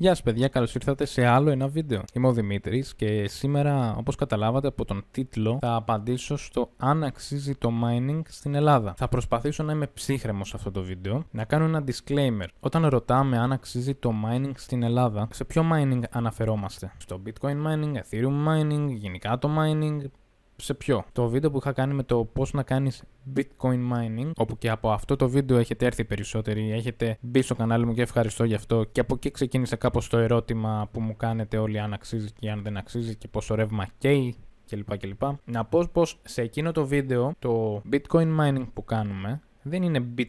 Γεια σας παιδιά, καλώς ήρθατε σε άλλο ένα βίντεο. Είμαι ο Δημήτρης και σήμερα όπως καταλάβατε από τον τίτλο θα απαντήσω στο αν αξίζει το mining στην Ελλάδα. Θα προσπαθήσω να είμαι ψύχρεμος σε αυτό το βίντεο. Να κάνω ένα disclaimer. Όταν ρωτάμε αν αξίζει το mining στην Ελλάδα, σε ποιο mining αναφερόμαστε. Στο bitcoin mining, ethereum mining, γενικά το mining, σε ποιο. Το βίντεο που είχα κάνει με το πώς να κάνεις bitcoin mining, όπου και από αυτό το βίντεο έχετε έρθει περισσότεροι, έχετε μπει στο κανάλι μου και ευχαριστώ γι' αυτό. Και από εκεί ξεκίνησε κάπως το ερώτημα που μου κάνετε όλοι αν αξίζει και αν δεν αξίζει και πόσο ρεύμα καίει κλπ. κλπ. Να πω πως σε εκείνο το βίντεο το bitcoin mining που κάνουμε δεν είναι bitcoin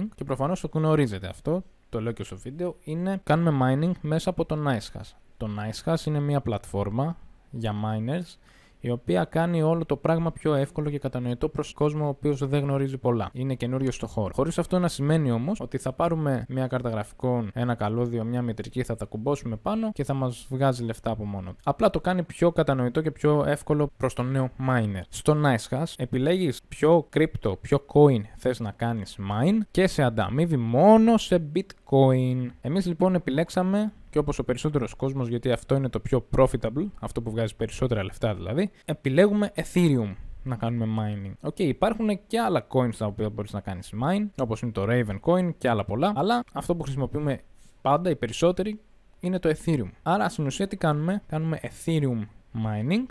mining και προφανώς το γνωρίζετε αυτό, το λέω και στο βίντεο, είναι κάνουμε mining μέσα από το NiceHash. Το NiceHash είναι μια πλατφόρμα για miners η οποία κάνει όλο το πράγμα πιο εύκολο και κατανοητό προς κόσμο ο οποίος δεν γνωρίζει πολλά. Είναι καινούριο στο χώρο. Χωρίς αυτό να σημαίνει όμως ότι θα πάρουμε μια κάρτα γραφικών, ένα καλώδιο, μια μετρική, θα τα κουμπώσουμε πάνω και θα μας βγάζει λεφτά από μόνο. Απλά το κάνει πιο κατανοητό και πιο εύκολο προς τον νέο miner. Στο NiceHash επιλέγεις ποιο κρυπτο, ποιο coin θες να κάνεις mine και σε ανταμείβει μόνο σε bitcoin. Εμείς λοιπόν επιλέξαμε και όπως ο περισσότερος κόσμος, γιατί αυτό είναι το πιο profitable, αυτό που βγάζει περισσότερα λεφτά δηλαδή, επιλέγουμε Ethereum να κάνουμε mining. Οκ, okay, υπάρχουν και άλλα coins τα οποία μπορείς να κάνεις mine, όπως είναι το Raven Coin και άλλα πολλά, αλλά αυτό που χρησιμοποιούμε πάντα οι περισσότεροι είναι το Ethereum. Άρα στην ουσία τι κάνουμε, κάνουμε Ethereum mining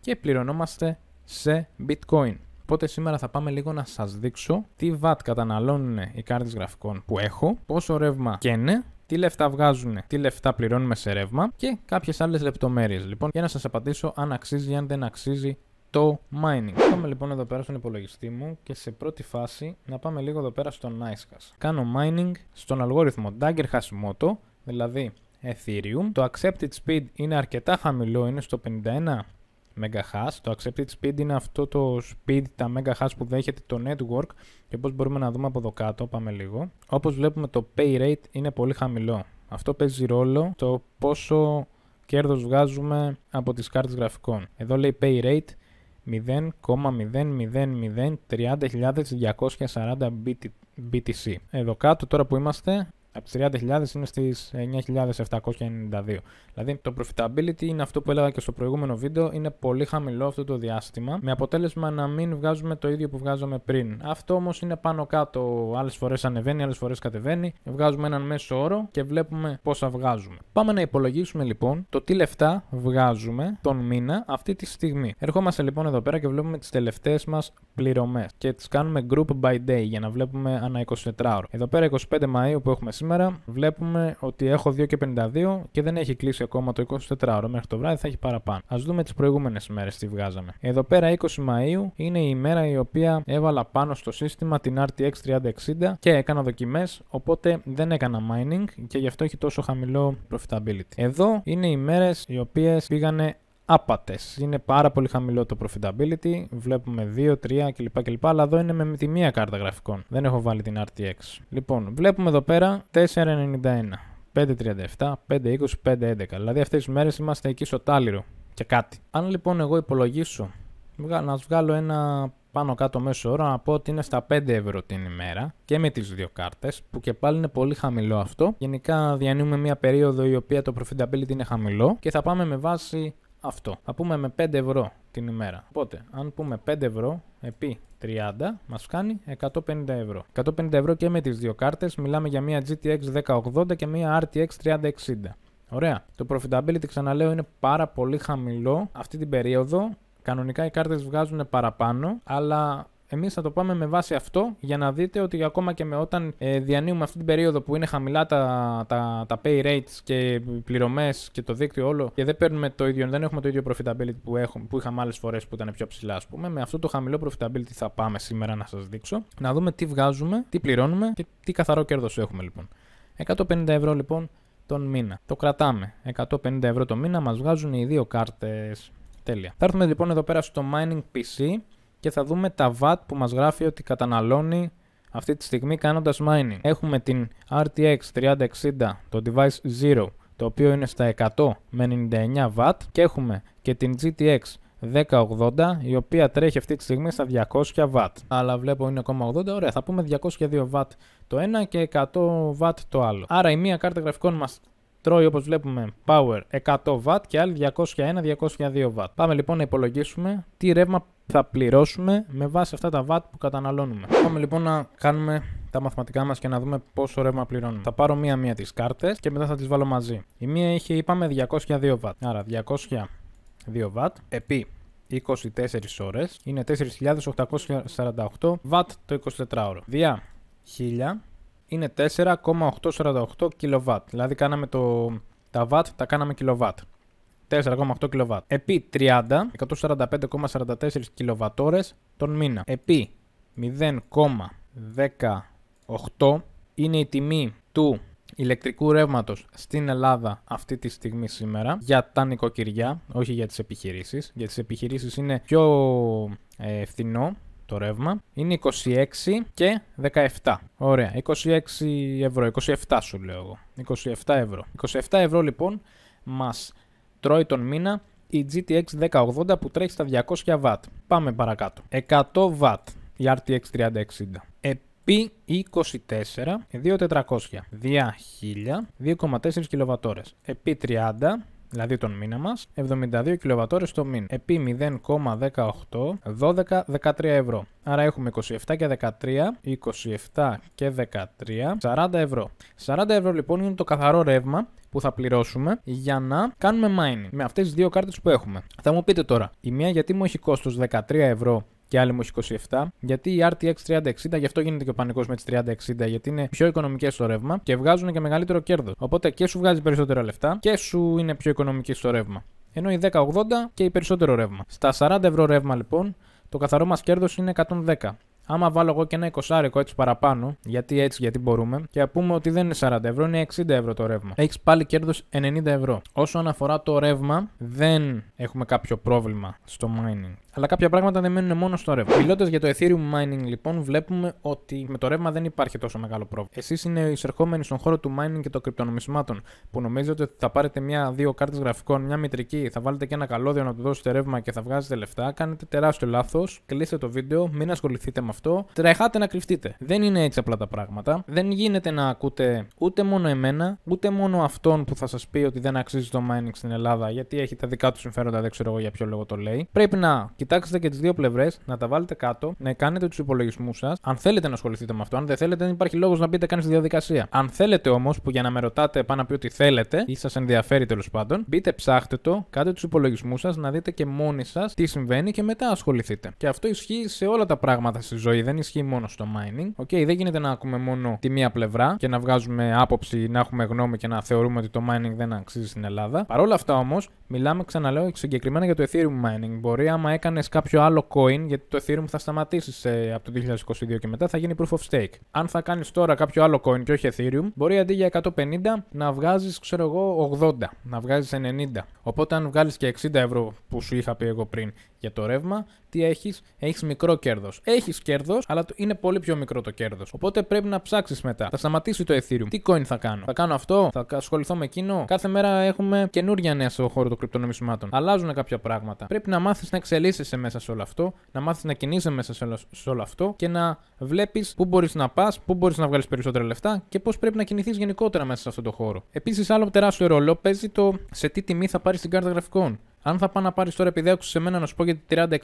και πληρωνόμαστε σε Bitcoin. Οπότε σήμερα θα πάμε λίγο να σας δείξω τι VAT καταναλώνουν οι κάρτες γραφικών που έχω, πόσο ρεύμα καίνε τι λεφτά βγάζουν, τι λεφτά πληρώνουμε σε ρεύμα και κάποιες άλλες λεπτομέρειες. Λοιπόν, για να σας απαντήσω αν αξίζει ή αν δεν αξίζει το mining. Πάμε λοιπόν εδώ πέρα στον υπολογιστή μου και σε πρώτη φάση να πάμε λίγο εδώ πέρα στο NiceHash. Κάνω mining στον αλγόριθμο Dagger Hashimoto, δηλαδή Ethereum. Το accepted speed είναι αρκετά χαμηλό, είναι στο 51 το accepted speed είναι αυτό το speed, τα MHz που δέχεται το network και όπως μπορούμε να δούμε από εδώ κάτω, πάμε λίγο. Όπως βλέπουμε το pay rate είναι πολύ χαμηλό. Αυτό παίζει ρόλο το πόσο κέρδος βγάζουμε από τις κάρτες γραφικών. Εδώ λέει pay rate 30.240 BTC. Εδώ κάτω τώρα που είμαστε από τις 30.000 είναι στις 9.792. Δηλαδή το profitability είναι αυτό που έλεγα και στο προηγούμενο βίντεο, είναι πολύ χαμηλό αυτό το διάστημα, με αποτέλεσμα να μην βγάζουμε το ίδιο που βγάζαμε πριν. Αυτό όμως είναι πάνω κάτω, Άλλες φορές ανεβαίνει, άλλες φορές κατεβαίνει, βγάζουμε έναν μέσο όρο και βλέπουμε πόσα βγάζουμε. Πάμε να υπολογίσουμε λοιπόν το τι λεφτά βγάζουμε τον μήνα αυτή τη στιγμή. Ερχόμαστε λοιπόν εδώ πέρα και βλέπουμε τις τελευταίες μας πληρωμές και τις κάνουμε group by day για να βλέπουμε ανά 24 ώρο. Εδώ πέρα 25 Μαου που έχουμε σήμερα σήμερα βλέπουμε ότι έχω 2 και 52 και δεν έχει κλείσει ακόμα το 24ωρο μέχρι το βράδυ, θα έχει παραπάνω. Ας δούμε τις προηγούμενες μέρες τι βγάζαμε. Εδώ πέρα 20 Μαου είναι η ημέρα η οποία έβαλα πάνω στο σύστημα την RTX 3060 και έκανα δοκιμές, οπότε δεν έκανα mining και γι' αυτό έχει τόσο χαμηλό profitability. Εδώ είναι οι μέρες οι οποίες πήγανε άπατες. Είναι πάρα πολύ χαμηλό το profitability. Βλέπουμε 2, 3 κλπ. κλπ αλλά εδώ είναι με τη μία κάρτα γραφικών. Δεν έχω βάλει την RTX. Λοιπόν, βλέπουμε εδώ πέρα 491. 5.37, 5.20, 5.11. Δηλαδή αυτές τις μέρες είμαστε εκεί στο τάλιρο και κάτι. Αν λοιπόν εγώ υπολογίσω να βγάλω ένα πάνω κάτω μέσο ώρα να πω ότι είναι στα 5 ευρώ την ημέρα και με τις δύο κάρτες που και πάλι είναι πολύ χαμηλό αυτό. Γενικά διανύουμε μια περίοδο η οποία το profitability είναι χαμηλό και θα πάμε με βάση αυτό. Θα πούμε με 5 ευρώ την ημέρα. Οπότε, αν πούμε 5 ευρώ επί 30, μας κάνει 150 ευρώ. 150 ευρώ και με τις δύο κάρτες. Μιλάμε για μία GTX 1080 και μία RTX 3060. Ωραία. Το profitability, ξαναλέω, είναι πάρα πολύ χαμηλό αυτή την περίοδο. Κανονικά οι κάρτες βγάζουν παραπάνω, αλλά Εμείς θα το πάμε με βάση αυτό για να δείτε ότι ακόμα και με όταν ε, διανύουμε αυτή την περίοδο που είναι χαμηλά τα, τα, τα pay rates και οι πληρωμές και το δίκτυο όλο και δεν παίρνουμε το ίδιο, δεν έχουμε το ίδιο profitability που, έχουμε, που είχαμε άλλες φορές που ήταν πιο ψηλά, ας πούμε. Με αυτό το χαμηλό profitability θα πάμε σήμερα να σας δείξω. Να δούμε τι βγάζουμε, τι πληρώνουμε και τι καθαρό κέρδος έχουμε λοιπόν. 150 ευρώ λοιπόν τον μήνα. Το κρατάμε. 150 ευρώ το μήνα μας βγάζουν οι δύο κάρτες Τέλεια. Θα έρθουμε λοιπόν εδώ πέρα στο Mining PC και θα δούμε τα VAT που μας γράφει ότι καταναλώνει αυτή τη στιγμή κάνοντας mining. Έχουμε την RTX 3060, το device 0, το οποίο είναι στα 100 με 99 W και έχουμε και την GTX 1080 η οποία τρέχει αυτή τη στιγμή στα 200 W αλλά βλέπω είναι ακόμα 80 ωραία θα πούμε 202 W το ένα και 100 W το άλλο άρα η μία κάρτα γραφικών μας τρώει όπως βλέπουμε power 100 W και άλλη 201-202 W. Πάμε λοιπόν να υπολογίσουμε τι ρεύμα θα πληρώσουμε με βάση αυτά τα watt που καταναλώνουμε. Πάμε λοιπόν να κάνουμε τα μαθηματικά μας και να δούμε πόσο ρεύμα πληρώνουμε. Θα πάρω μία-μία τις κάρτες και μετά θα τις βάλω μαζί. Η μία είχε, είπαμε, 202 W. Άρα 202 W επί 24 ωρες είναι 4.848 W το 24ωρο. Δια 1000 είναι 4,848 kW. Δηλαδή κάναμε το, τα watt, τα κάναμε kW. 4,8 kW. Επί 30, 145,44 kWh τον μήνα. Επί 0,18 είναι η τιμή του ηλεκτρικού ρεύματος στην Ελλάδα αυτή τη στιγμή σήμερα για τα νοικοκυριά, όχι για τις επιχειρήσεις. Για τις επιχειρήσεις είναι πιο ε, φθηνό το ρεύμα. Είναι 26 και 17. Ωραία, 26 ευρώ, 27 σου λέω εγώ. 27 ευρώ. 27 ευρώ λοιπόν μας τρώει τον μήνα η GTX 1080 που τρέχει στα 200 W. Πάμε παρακάτω. 100 W η RTX 3060. Επί 24, 2400 δια 1000, 2,4 κιλοβατόρες. Επί 30, δηλαδή τον μήνα μας, 72 κιλοβατόρες το μήνα. Επί 0,18, 12, 13 ευρώ. Άρα έχουμε 27 και 13, 27 και 13, 40 ευρώ. 40 ευρώ λοιπόν είναι το καθαρό ρεύμα που θα πληρώσουμε για να κάνουμε mining με αυτές τις δύο κάρτες που έχουμε. Θα μου πείτε τώρα, η μία γιατί μου έχει κόστος 13 ευρώ και άλλη μου 27. Γιατί η RTX 3060, γι' αυτό γίνεται και ο πανικός με τις 3060, γιατί είναι πιο οικονομικές στο ρεύμα και βγάζουν και μεγαλύτερο κέρδος. Οπότε και σου βγάζει περισσότερα λεφτά και σου είναι πιο οικονομική στο ρεύμα. Ενώ η 1080 και η περισσότερο ρεύμα. Στα 40 ευρώ ρεύμα λοιπόν, το καθαρό μας κέρδος είναι 110. Άμα βάλω εγώ και ένα εικοσάρικο έτσι παραπάνω, γιατί έτσι, γιατί μπορούμε, και α πούμε ότι δεν είναι 40 ευρώ, είναι 60 ευρώ το ρεύμα. Έχεις πάλι κέρδος 90 ευρώ. Όσον αφορά το ρεύμα, δεν έχουμε κάποιο πρόβλημα στο mining αλλά κάποια πράγματα δεν μένουν μόνο στο ρεύμα. Μιλώντας για το Ethereum mining, λοιπόν, βλέπουμε ότι με το ρεύμα δεν υπάρχει τόσο μεγάλο πρόβλημα. Εσείς είναι εισερχόμενοι στον χώρο του mining και των κρυπτονομισμάτων, που νομίζετε ότι θα πάρετε μια-δύο κάρτες γραφικών, μια μητρική, θα βάλετε και ένα καλώδιο να του δώσετε ρεύμα και θα βγάζετε λεφτά, κάνετε τεράστιο λάθος. Κλείστε το βίντεο, μην ασχοληθείτε με αυτό. Τρεχάτε να κρυφτείτε. Δεν είναι έτσι απλά τα πράγματα. Δεν γίνεται να ακούτε ούτε μόνο εμένα, ούτε μόνο αυτόν που θα σας πει ότι δεν αξίζει το mining στην Ελλάδα γιατί έχει τα δικά του συμφέροντα, δεν ξέρω εγώ για ποιο λόγο το λέει. Πρέπει να Κοιτάξτε και τις δύο πλευρές, να τα βάλετε κάτω, να κάνετε τους υπολογισμούς σας. Αν θέλετε να ασχοληθείτε με αυτό, αν δεν θέλετε, δεν υπάρχει λόγος να μπείτε καν στη διαδικασία. Αν θέλετε όμως, που για να με ρωτάτε πάνω απ' ό,τι θέλετε ή σας ενδιαφέρει τέλος πάντων, μπείτε, ψάχτε το, κάντε τους υπολογισμούς σας, να δείτε και μόνοι σας τι συμβαίνει και μετά ασχοληθείτε. Και αυτό ισχύει σε όλα τα πράγματα στη ζωή, δεν ισχύει μόνο στο mining. Οκ, okay, δεν γίνεται να ακούμε μόνο τη μία πλευρά και να βγάζουμε άποψη, να έχουμε γνώμη και να θεωρούμε ότι το mining δεν αξίζει στην Ελλάδα. Παρ' όλα αυτά όμως, μιλάμε ξαναλέω συγκεκριμένα για το Ethereum mining. Μπορεί άμα έκανε έκανε κάποιο άλλο coin, γιατί το Ethereum θα σταματήσει από το 2022 και μετά, θα γίνει proof of stake. Αν θα κάνεις τώρα κάποιο άλλο coin και όχι Ethereum, μπορεί αντί για 150 να βγάζεις, ξέρω εγώ, 80, να βγάζεις 90. Οπότε, αν βγάλεις και 60 ευρώ που σου είχα πει εγώ πριν για το ρεύμα, τι έχεις, έχεις μικρό κέρδος. Έχεις κέρδος, αλλά είναι πολύ πιο μικρό το κέρδος. Οπότε πρέπει να ψάξεις μετά. Θα σταματήσει το Ethereum. Τι coin θα κάνω, θα κάνω αυτό, θα ασχοληθώ με εκείνο. Κάθε μέρα έχουμε καινούργια νέα στο χώρο των κρυπτονομισμάτων. Αλλάζουν κάποια πράγματα. Πρέπει να μάθεις να εξελίσσεις μέσα σε όλο αυτό, να μάθεις να κινείσαι μέσα σε όλο αυτό και να βλέπεις πού μπορείς να πας, πού μπορείς να βγάλεις περισσότερα λεφτά και πώς πρέπει να κινηθείς γενικότερα μέσα σε αυτό το χώρο. Επίσης, άλλο τεράστιο ρόλο παίζει το σε τι τιμή θα πάρεις την κάρτα γραφικών. Αν θα πάω να πάρεις τώρα, επειδή άκουσες μένα να σου πω για την 30-60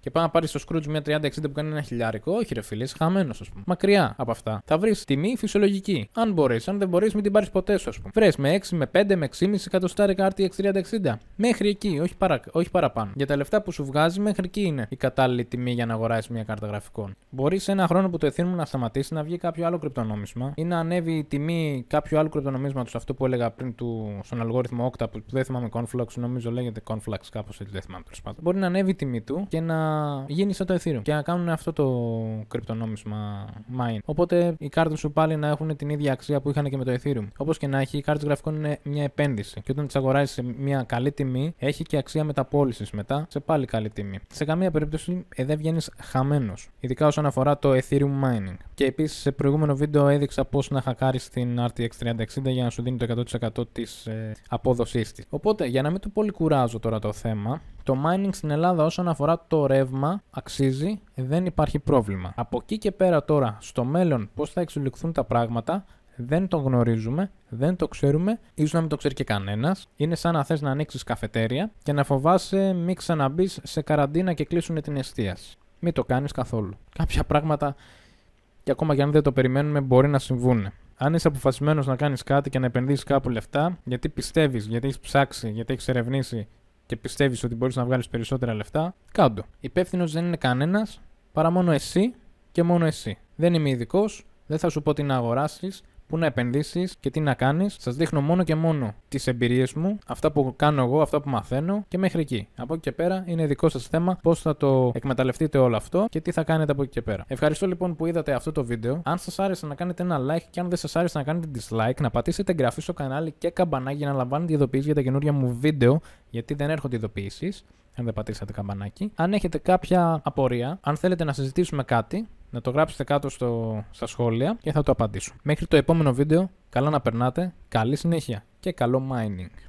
και πάω να πάρεις στο Scrooge μια 30-60 που κάνει ένα χιλιάρικο, όχι ρε φίλες, χαμένος ας πούμε. Μακριά από αυτά. Θα βρεις τιμή φυσιολογική. Αν μπορείς, αν δεν μπορείς, μην την πάρεις ποτέ σου ας πούμε. Βρες με 6, με 5, με 6,5 εκατοστάρικα RTX 30-60. Μέχρι εκεί, όχι, παρα, όχι παραπάνω. Για τα λεφτά που σου βγάζει, μέχρι εκεί είναι η κατάλληλη τιμή για να αγοράσεις μια κάρτα γραφικών. Μπορείς σε ένα χρόνο που το εθύνουμε να σταματήσει να βγει κάποιο άλλο κρυπτονόμισμα ή να ανέβει η τιμή κάποιου άλλου κρυπτονομίσματος, αυτό που έλεγα πριν του, στον αλγόριθμο Octa που δεν θυμάμαι Conflux, νομίζω λέγεται Conflux, κάπως έτσι δεν θυμάμαι τέλος πάντων. Μπορεί να ανέβει η τιμή του και να γίνει σαν το Ethereum και να κάνουν αυτό το κρυπτονόμισμα mine. Οπότε οι κάρτε σου πάλι να έχουν την ίδια αξία που είχαν και με το Ethereum. Όπως και να έχει, οι κάρτε γραφικών είναι μια επένδυση. Και όταν τις αγοράζεις σε μια καλή τιμή, έχει και αξία μεταπόλησης μετά σε πάλι καλή τιμή. Σε καμία περίπτωση ε, δεν βγαίνεις χαμένος. Ειδικά όσον αφορά το Ethereum mining. Και επίσης σε προηγούμενο βίντεο έδειξα πώς να χακάρεις την RTX 3060 για να σου δίνει το 100% της ε, απόδοσής της. Οπότε για να μην το πολύ κουράζω τώρα το θέμα. Το mining στην Ελλάδα όσον αφορά το ρεύμα αξίζει, δεν υπάρχει πρόβλημα. Από εκεί και πέρα τώρα, στο μέλλον πώς θα εξελιχθούν τα πράγματα, δεν το γνωρίζουμε, δεν το ξέρουμε, ίσως να μην το ξέρει και κανένας. Είναι σαν να θες να ανοίξεις καφετέρια και να φοβάσαι μη ξαναμπείς σε καραντίνα και κλείσουν την εστίαση. Μην το κάνεις καθόλου. Κάποια πράγματα και ακόμα και αν δεν το περιμένουμε μπορεί να συμβούν. Αν είσαι αποφασισμένος να κάνεις κάτι και να επενδύσεις κάπου λεφτά, γιατί πιστεύεις, γιατί έχεις ψάξει, γιατί έχεις ερευνήσει και πιστεύεις ότι μπορείς να βγάλεις περισσότερα λεφτά, κάντο. Υπεύθυνος δεν είναι κανένας παρά μόνο εσύ και μόνο εσύ. Δεν είμαι ειδικός, δεν θα σου πω τι να αγοράσεις, πού να επενδύσεις και τι να κάνεις. Σας δείχνω μόνο και μόνο τις εμπειρίες μου, αυτά που κάνω εγώ, αυτά που μαθαίνω και μέχρι εκεί. Από εκεί και πέρα είναι δικό σας θέμα πώς θα το εκμεταλλευτείτε όλο αυτό και τι θα κάνετε από εκεί και πέρα. Ευχαριστώ λοιπόν που είδατε αυτό το βίντεο. Αν σας άρεσε να κάνετε ένα like και αν δεν σας άρεσε να κάνετε dislike, να πατήσετε εγγραφή στο κανάλι και καμπανάκι για να λαμβάνετε ειδοποιήσεις για τα καινούργια μου βίντεο, γιατί δεν έρχονται ειδοποιήσεις αν δεν πατήσατε καμπανάκι. Αν έχετε κάποια απορία, αν θέλετε να συζητήσουμε κάτι, να το γράψετε κάτω στο, στα σχόλια και θα το απαντήσω. Μέχρι το επόμενο βίντεο, καλά να περνάτε, καλή συνέχεια και καλό mining.